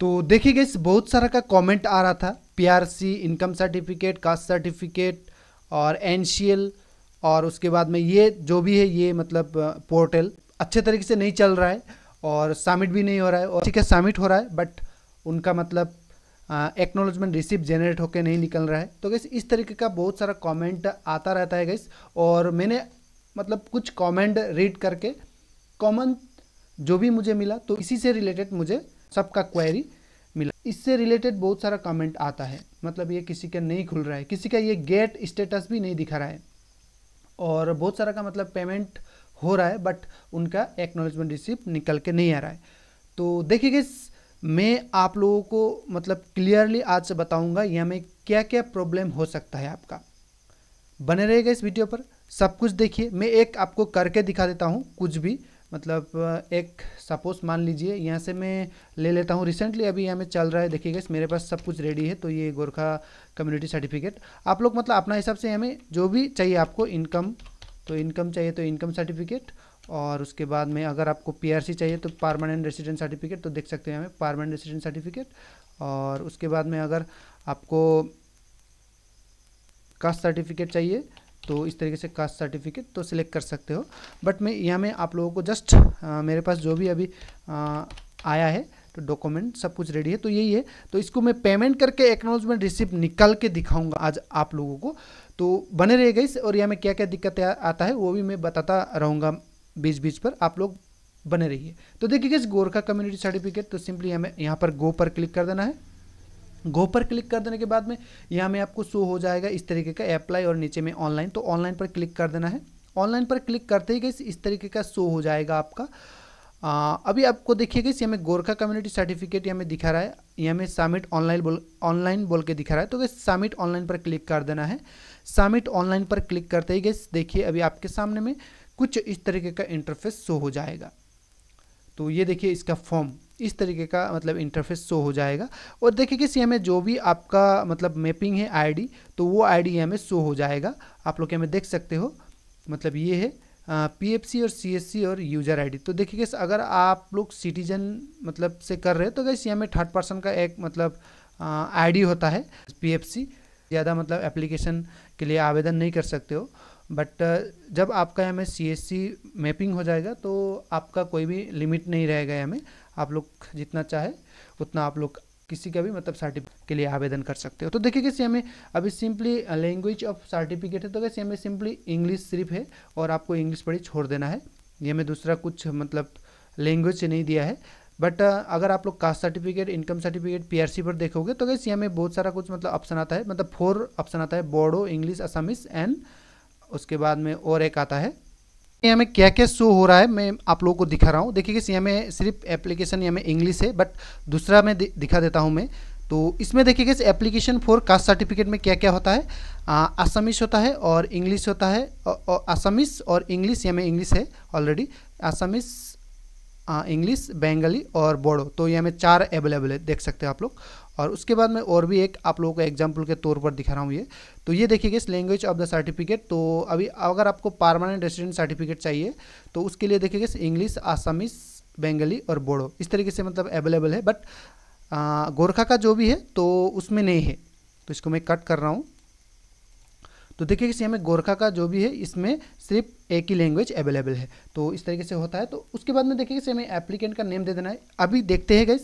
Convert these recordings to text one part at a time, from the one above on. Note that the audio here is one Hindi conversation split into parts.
तो देखिए गई बहुत सारा का कमेंट आ रहा था PRC income certificate caste certificate और एन और उसके बाद में ये जो भी है ये मतलब पोर्टल अच्छे तरीके से नहीं चल रहा है और सबमिट भी नहीं हो रहा है और ठीक है सबमिट हो रहा है बट उनका मतलब एक्नोलॉजमेंट रिसिप्ट जेनरेट होकर नहीं निकल रहा है तो गैस इस तरीके का बहुत सारा कमेंट आता रहता है गैस और मैंने मतलब कुछ कमेंट रीड करके कॉमन जो भी मुझे मिला तो इसी से रिलेटेड मुझे सबका क्वेरी मिला इससे रिलेटेड बहुत सारा कमेंट आता है मतलब ये किसी का नहीं खुल रहा है किसी का ये गेट स्टेटस भी नहीं दिखा रहा है और बहुत सारा का मतलब पेमेंट हो रहा है बट उनका एक्नोलेजमेंट रिसिप्ट निकल के नहीं आ रहा है तो देखिए मैं आप लोगों को मतलब क्लियरली आज से बताऊंगा यह में क्या क्या प्रॉब्लम हो सकता है आपका बने रहेगा इस वीडियो पर सब कुछ देखिए मैं एक आपको करके दिखा देता हूँ कुछ भी मतलब एक सपोज मान लीजिए यहाँ से मैं ले लेता हूँ रिसेंटली अभी यहाँ में चल रहा है देखिएगा मेरे पास सब कुछ रेडी है तो ये गोरखा कम्युनिटी सर्टिफिकेट आप लोग मतलब अपना हिसाब से में जो भी चाहिए आपको इनकम तो इनकम चाहिए तो इनकम सर्टिफिकेट और उसके बाद में अगर आपको पी चाहिए तो पारमानेंट रेसिडेंट सर्टिफिकेट तो देख सकते हैं हमें पारमानेंट रेसिडेंट सर्टिफिकेट और उसके बाद में अगर आपको कास्ट सर्टिफिकेट चाहिए तो इस तरीके से कास्ट सर्टिफिकेट तो सिलेक्ट कर सकते हो बट मैं यहाँ में आप लोगों को जस्ट आ, मेरे पास जो भी अभी आ, आया है तो डॉक्यूमेंट सब कुछ रेडी है तो यही है तो इसको मैं पेमेंट करके एक्नोलॉजमेंट रिसिप्ट निकाल के दिखाऊंगा आज आप लोगों को तो बने रहेगा इस और यहाँ में क्या क्या दिक्कत आता है वो भी मैं बताता रहूँगा बीच बीच पर आप लोग बने रहिए तो देखिए गोरखा कम्युनिटी सर्टिफिकेट तो सिंपली हमें यहाँ पर गो पर क्लिक कर देना है गो पर क्लिक कर देने के बाद में यहाँ में आपको शो हो जाएगा इस तरीके का अप्लाई और नीचे में ऑनलाइन तो ऑनलाइन पर क्लिक कर देना है ऑनलाइन पर क्लिक करते ही गई इस तरीके का शो हो जाएगा आपका आ, अभी आपको देखिए कि हमें गोरखा कम्युनिटी सर्टिफिकेट यहाँ में दिखा रहा है यहाँ में सबमिट ऑनलाइन बोल ऑनलाइन बोल के दिखा रहा है तो गैस सबमिट ऑनलाइन पर क्लिक कर देना है सबमिट ऑनलाइन पर क्लिक करते ही गैस देखिए अभी आपके सामने में कुछ इस तरीके का इंटरफेस शो हो जाएगा तो ये देखिए इसका फॉर्म इस तरीके का मतलब इंटरफेस शो हो जाएगा और देखिए कि हमें जो भी आपका मतलब मैपिंग है आईडी तो वो आईडी हमें शो हो जाएगा आप लोग हमें देख सकते हो मतलब ये है पीएफसी और सीएससी और यूज़र आईडी तो देखिए गैस अगर आप लोग सिटीजन मतलब से कर रहे हो तो कैसे हमें थर्ड पर्सन का एक मतलब आई होता है पी ज़्यादा मतलब एप्लीकेशन के लिए आवेदन नहीं कर सकते हो बट जब आपका हमें सी मैपिंग हो जाएगा तो आपका कोई भी लिमिट नहीं रहेगा हमें आप लोग जितना चाहे उतना आप लोग किसी का भी मतलब सर्टिफिकेट के लिए आवेदन कर सकते हो तो देखिए कैसे हमें अभी सिंपली लैंग्वेज ऑफ सर्टिफिकेट है तो कैसे हमें सिंपली इंग्लिश सिर्फ है और आपको इंग्लिश पढ़ी छोड़ देना है ये हमें दूसरा कुछ मतलब लैंग्वेज नहीं दिया है बट अगर आप लोग कास्ट सर्टिफिकेट इनकम सर्टिफिकेट पी पर देखोगे तो कैसे हमें बहुत सारा कुछ मतलब ऑप्शन आता है मतलब फोर ऑप्शन आता है बोडो इंग्लिश असामिस एंड उसके बाद में और एक आता है ये क्या क्या शो हो रहा है मैं आप लोगों को दिखा रहा हूँ देखिए कि सिर्फ एप्लीकेशन या में इंग्लिश है बट दूसरा मैं दिखा देता हूँ मैं तो इसमें देखिएगा इस एप्लीकेशन फॉर कास्ट सर्टिफिकेट में क्या क्या होता है आसामिस होता है और इंग्लिश होता है आसामिस और इंग्लिश या में इंग्लिश है ऑलरेडी आसामिस इंग्लिश बेंगली और बोडो तो यहाँ में चार अवेलेबल है देख सकते हैं आप लोग और उसके बाद मैं और भी एक आप लोगों को एग्जाम्पल के तौर पर दिखा रहा हूँ ये तो ये देखिएगा इस लैंग्वेज ऑफ द सर्टिफिकेट तो अभी अगर आपको पार्मानेंट रेसिडेंट सर्टिफिकेट चाहिए तो उसके लिए इस इंग्लिश आसामिस बंगाली और बोडो इस तरीके से मतलब अवेलेबल है बट गोरखा का जो भी है तो उसमें नहीं है तो इसको मैं कट कर रहा हूँ तो देखिए किसी हमें गोरखा का जो भी है इसमें सिर्फ एक ही लैंग्वेज अवेलेबल है तो इस तरीके से होता है तो उसके बाद में देखिए किसी हमें एप्लीकेंट का नेम दे देना है अभी देखते हैं गई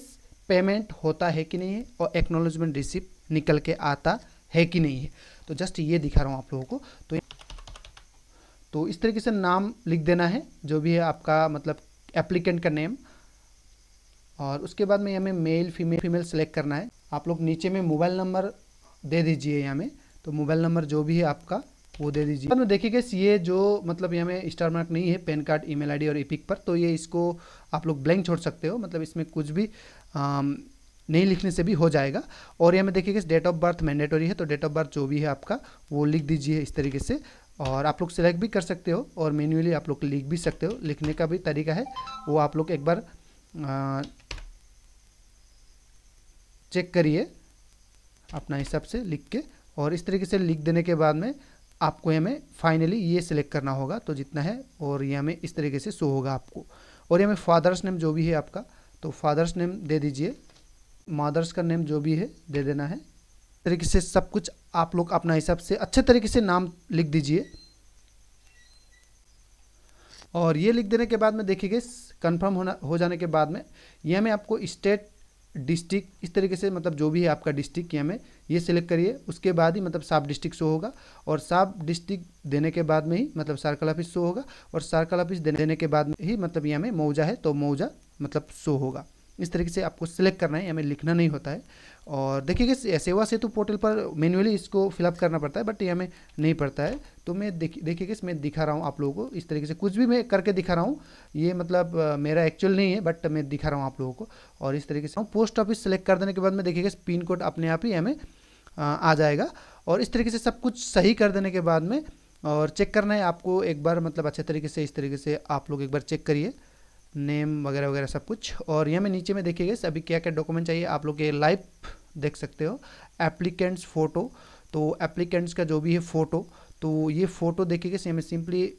पेमेंट होता है कि नहीं है और एक्नोलॉजमेंट रिसिप्ट निकल के आता है कि नहीं है तो जस्ट ये दिखा रहा हूँ आप लोगों को तो तो इस तरीके से नाम लिख देना है जो भी है आपका मतलब एप्लीकेंट का नेम और उसके बाद में हमें मेल फीमेल फीमेल सेलेक्ट करना है आप लोग नीचे में मोबाइल नंबर दे दीजिए हमें तो मोबाइल नंबर जो भी है आपका वो दे दीजिए बाद देखिए देखिएगा ये जो मतलब यहाँ में स्टार मार्क नहीं है पैन कार्ड ईमेल आईडी और इपिक पर तो ये इसको आप लोग ब्लैंक छोड़ सकते हो मतलब इसमें कुछ भी नहीं लिखने से भी हो जाएगा और यहाँ में देखिएगा डेट ऑफ बर्थ मैंडेटरी है तो डेट ऑफ बर्थ जो भी है आपका वो लिख दीजिए इस तरीके से और आप लोग सेलेक्ट भी कर सकते हो और मैन्युअली आप लोग लिख भी सकते हो लिखने का भी तरीका है वो आप लोग एक बार चेक करिए अपना हिसाब से लिख के और इस तरीके से लिख देने के बाद में आपको हमें फाइनली ये सिलेक्ट करना होगा तो जितना है और ये हमें इस तरीके से शो होगा आपको और ये हमें फादर्स नेम जो भी है आपका तो फादर्स नेम दे दीजिए मादर्स का नेम जो भी है दे देना है तरीके से सब कुछ आप लोग अपना हिसाब से अच्छे तरीके से नाम लिख दीजिए और ये लिख देने के बाद में देखिए कंफर्म होना हो जाने के बाद में ये हमें आपको स्टेट डिस्ट्रिक्ट इस तरीके से मतलब जो भी है आपका डिस्ट्रिक्ट की में ये सिलेक्ट करिए उसके बाद ही मतलब साब डिस्ट्रिक्ट शो होगा और साफ डिस्ट्रिक्ट देने के बाद में ही मतलब सर्कल ऑफिस शो होगा और सर्कल ऑफिस देने के बाद ही मतलब यहाँ हमें मौजा है तो मौजा मतलब शो होगा इस तरीके से आपको सिलेक्ट करना है हमें लिखना नहीं होता है और देखिए कि सेवा सेतु पोर्टल पर मैनुअली इसको फिलअप करना पड़ता है बट ये हमें नहीं पड़ता है तो मैं देखिए कि मैं दिखा रहा हूँ आप लोगों को इस तरीके से कुछ भी मैं करके दिखा रहा हूँ ये मतलब मेरा एक्चुअल नहीं है बट मैं दिखा रहा हूँ आप लोगों को और इस तरीके से पोस्ट ऑफिस सेलेक्ट कर देने के बाद में देखिएगा पिन कोड अपने आप ही हमें आ जाएगा और इस तरीके से सब कुछ सही कर देने के बाद में और चेक करना है आपको एक बार मतलब अच्छे तरीके से इस तरीके से आप लोग एक बार चेक करिए नेम वगैरह वगैरह सब कुछ और यहाँ में नीचे में देखिएगा अभी क्या क्या डॉक्यूमेंट चाहिए आप लोग ये लाइव देख सकते हो एप्लीकेंट्स फ़ोटो तो एप्लीकेंट्स का जो भी है फ़ोटो तो ये फ़ोटो देखिएगा इसमें सिंपली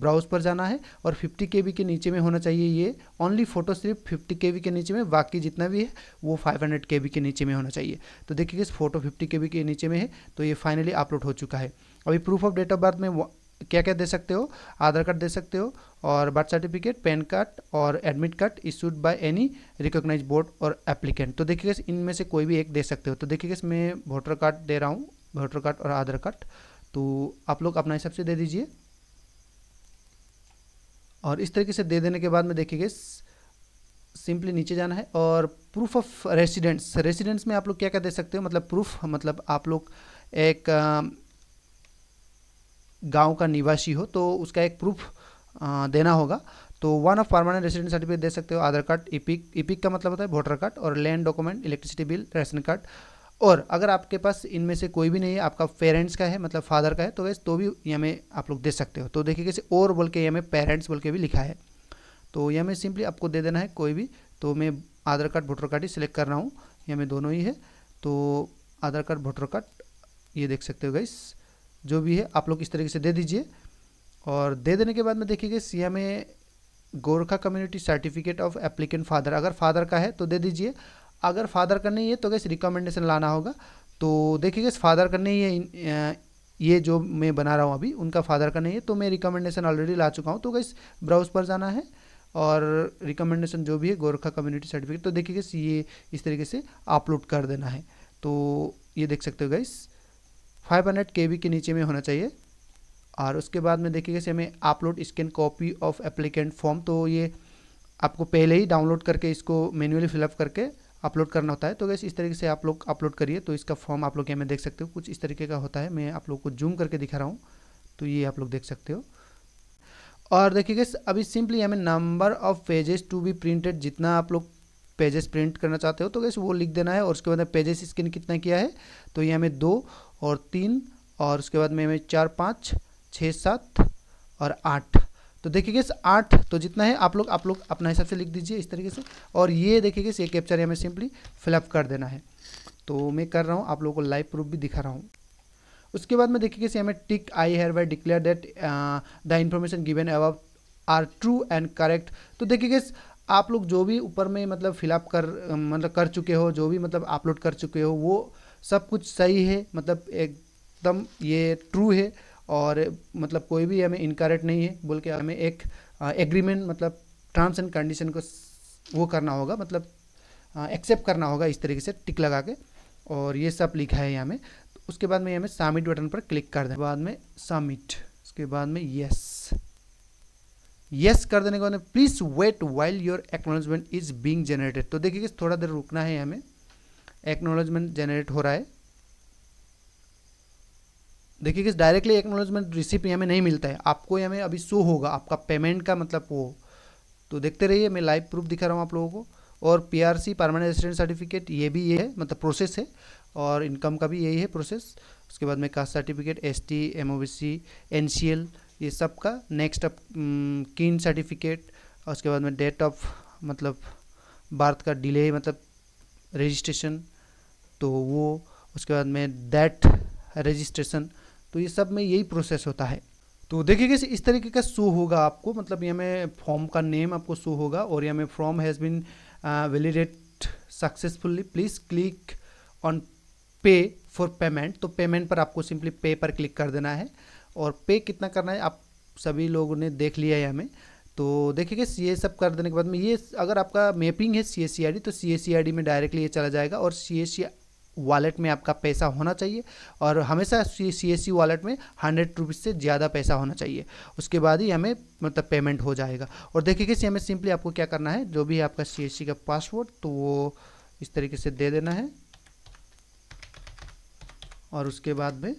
ब्राउज पर जाना है और 50 के के नीचे में होना चाहिए ये ओनली फोटो सिर्फ 50 के के नीचे में बाकी जितना भी है वो 500 के के नीचे में होना चाहिए तो देखिए इस फोटो 50 के के नीचे में है तो ये फाइनली अपलोड हो चुका है अभी proof of date of birth में क्या क्या दे सकते हो आधार कार्ड दे सकते हो और बर्थ सर्टिफिकेट पैन कार्ड और admit card issued by any recognise board और एप्लीकेंट तो देखिएगा इनमें से कोई भी एक दे सकते हो तो देखिएगा मैं वोटर कार्ड दे रहा हूँ वोटर कार्ड और आधार कार्ड तो आप लोग अपना हिसाब से दे दीजिए और इस तरीके से दे देने के बाद में देखिएगा सिंपली नीचे जाना है और प्रूफ ऑफ रेसिडेंस रेसिडेंस में आप लोग क्या क्या दे सकते हो मतलब प्रूफ मतलब आप लोग एक गांव का निवासी हो तो उसका एक प्रूफ देना होगा तो one of permanent resident certificate दे सकते हो Aadhaar card EPIC e EPIC e का मतलब होता है वोटर कार्ड और land document electricity bill ration card और अगर आपके पास इनमें से कोई भी नहीं है आपका पेरेंट्स का है मतलब फादर का है तो वैसे तो भी ई e में आप लोग दे सकते हो तो देखिए कैसे और बोल के ई में पेरेंट्स बोल के भी लिखा है तो ई में सिंपली आपको दे देना है कोई भी तो मैं आधार कार्ड वोटर कार्ड ही सिलेक्ट कर रहा हूँ ई में दोनों ही है तो आधार कार्ड वोटर कार्ड ये देख सकते हो गाइस जो भी है आप लोग इस तरीके से दे दीजिए और दे देने के बाद में देखिएगा सी एम ए Gorkha community certificate of applicant father अगर फादर का है तो दे दीजिए अगर फादर का नहीं है तो कैसे रिकमेंडेशन लाना होगा तो देखिएगा फादर का नहीं है ये जो मैं बना रहा हूँ अभी उनका फादर का नहीं है तो मैं रिकमेंडेशन ऑलरेडी ला चुका हूँ तो गैस ब्राउज पर जाना है और रिकमेंडेशन जो भी है गोरखा कम्युनिटी सर्टिफिकेट तो देखिए गैस ये इस तरीके से अपलोड कर देना है तो ये देख सकते हो गैस फाइव हंड्रेड के बी के नीचे में होना चाहिए और उसके बाद में देखिए जैसे हमें upload scan copy of applicant form तो ये आपको पहले ही डाउनलोड करके इसको मैन्युअली फिलअप करके अपलोड करना होता है तो वैसे इस तरीके से आप लोग अपलोड करिए तो इसका फॉर्म आप लोग यहाँ में देख सकते हो कुछ इस तरीके का होता है मैं आप लोग को जूम करके दिखा रहा हूँ तो ये आप लोग देख सकते हो और देखिए गैस अभी सिंपली हमें number of pages to be printed जितना आप लोग पेजेस प्रिंट करना चाहते हो तो गैस वो लिख देना है और उसके बाद पेजेस स्कैन कितना किया है तो ये हमें दो और तीन और उसके बाद में हमें चार पाँच छः सात और आठ तो देखिए इस आठ तो जितना है आप लोग आप लोग अपना हिसाब से लिख दीजिए इस तरीके से और ये देखिए ये कैप्चर हमें सिंपली फिलअप कर देना है तो मैं कर रहा हूँ आप लोगों को लाइव प्रूफ भी दिखा रहा हूँ उसके बाद में देखिए कैसे हमें tick I hereby declare that the information given about are true and correct तो देखिए गैस आप लोग जो भी ऊपर में मतलब फिलअप कर मतलब कर चुके हो जो भी मतलब अपलोड कर चुके हो वो सब कुछ सही है मतलब एकदम ये ट्रू है और मतलब कोई भी हमें इनकरेक्ट नहीं है बोल के हमें एक एग्रीमेंट मतलब टर्म्स एंड कंडीशन को वो करना होगा मतलब एक्सेप्ट करना होगा इस तरीके से टिक लगा के और ये सब लिखा है यहाँ में तो उसके बाद में यहाँ में सबमिट बटन पर क्लिक कर दें बाद में सबमिट उसके बाद में यस यस कर देने के बाद please wait while your acknowledgement is being generated तो देखिए थोड़ा देर रुकना है हमें एक्नोलॉजमेंट जनरेट हो रहा है देखिए किस डायरेक्टली एक्नोलॉजमेंट यहाँ में नहीं मिलता है आपको में अभी शो होगा आपका पेमेंट का मतलब वो तो देखते रहिए मैं लाइव प्रूफ दिखा रहा हूँ आप लोगों को और पीआरसी परमानेंट रेसिडेंट सर्टिफिकेट ये भी ये है मतलब प्रोसेस है और इनकम का भी यही है प्रोसेस उसके बाद में caste certificate S T M O B C N C L ये सब का नेक्स्ट अप किन सर्टिफिकेट उसके बाद में डेट ऑफ मतलब बर्थ का डिले मतलब रजिस्ट्रेशन तो वो उसके बाद में दैट रजिस्ट्रेशन तो ये सब में यही प्रोसेस होता है तो देखिए इस तरीके का शो होगा आपको मतलब यहाँ में फॉर्म का नेम आपको शो होगा और यहाँ में form has been validated successfully please click on pay for payment तो पेमेंट पर आपको सिंपली पे पर क्लिक कर देना है और पे कितना करना है आप सभी लोगों ने देख लिया है हमें तो देखिए ये सब कर देने के बाद में ये अगर आपका मैपिंग है सी एस सी आई डी तो C S C I D में डायरेक्टली ये चला जाएगा और सी एस सी वॉलेट में आपका पैसा होना चाहिए और हमेशा सी एस सी वॉलेट में हंड्रेड रुपीज़ से ज़्यादा पैसा होना चाहिए उसके बाद ही हमें मतलब पेमेंट हो जाएगा और देखिए किसी हमें सिंपली आपको क्या करना है जो भी आपका सी का पासवर्ड तो वो इस तरीके से दे देना है और उसके बाद में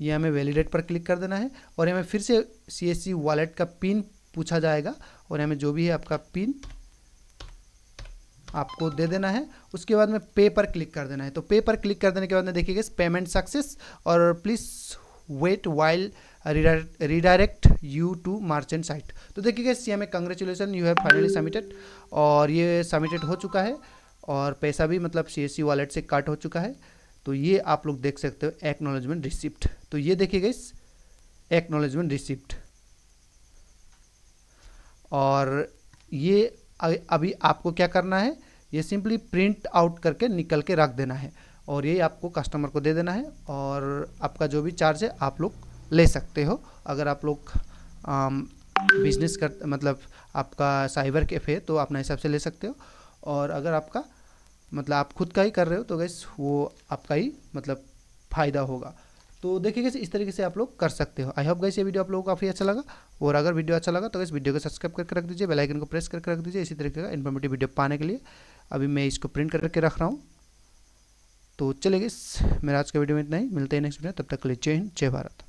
ये हमें वैलिडेट पर क्लिक कर देना है और हमें फिर से सी वॉलेट का पिन पूछा जाएगा और हमें जो भी है आपका पिन आपको दे देना है उसके बाद में पे पर क्लिक कर देना है तो पे पर क्लिक कर देने के बाद में देखिएगा पेमेंट सक्सेस और please wait while redirect you to merchant site तो देखिएगा सी एम ए congratulation you have finally submitted और ये सबमिटेड हो चुका है और पैसा भी मतलब सी एस सी वॉलेट से कट हो चुका है तो ये आप लोग देख सकते हो एक्नोलॉजमेंट रिसिप्ट तो ये देखिएगा इस एक्नोलॉजमेंट रिसिप्ट और ये अभी आपको क्या करना है ये सिंपली प्रिंट आउट करके निकल के रख देना है और ये आपको कस्टमर को दे देना है और आपका जो भी चार्ज है आप लोग ले सकते हो अगर आप लोग बिजनेस कर मतलब आपका साइबर कैफ़े तो अपने हिसाब से ले सकते हो और अगर आपका मतलब आप खुद का ही कर रहे हो तो गैस वो आपका ही मतलब फ़ायदा होगा तो देखिए इस तरीके से आप लोग कर सकते हो आई होप गई ये वीडियो आप लोगों को काफ़ी अच्छा लगा और अगर वीडियो अच्छा लगा तो इस वीडियो को सब्सक्राइब करके रख दीजिए आइकन को प्रेस करके रख दीजिए इसी तरीके का इन्फॉर्मेटिव वीडियो पाने के लिए अभी मैं इसको प्रिंट करके रख रहा हूँ तो चलेगा मेरा आज का वीडियो में इतना ही मिलते हैं नेक्स्ट वीडियो तब तक के लिए जय हिंद जय भारत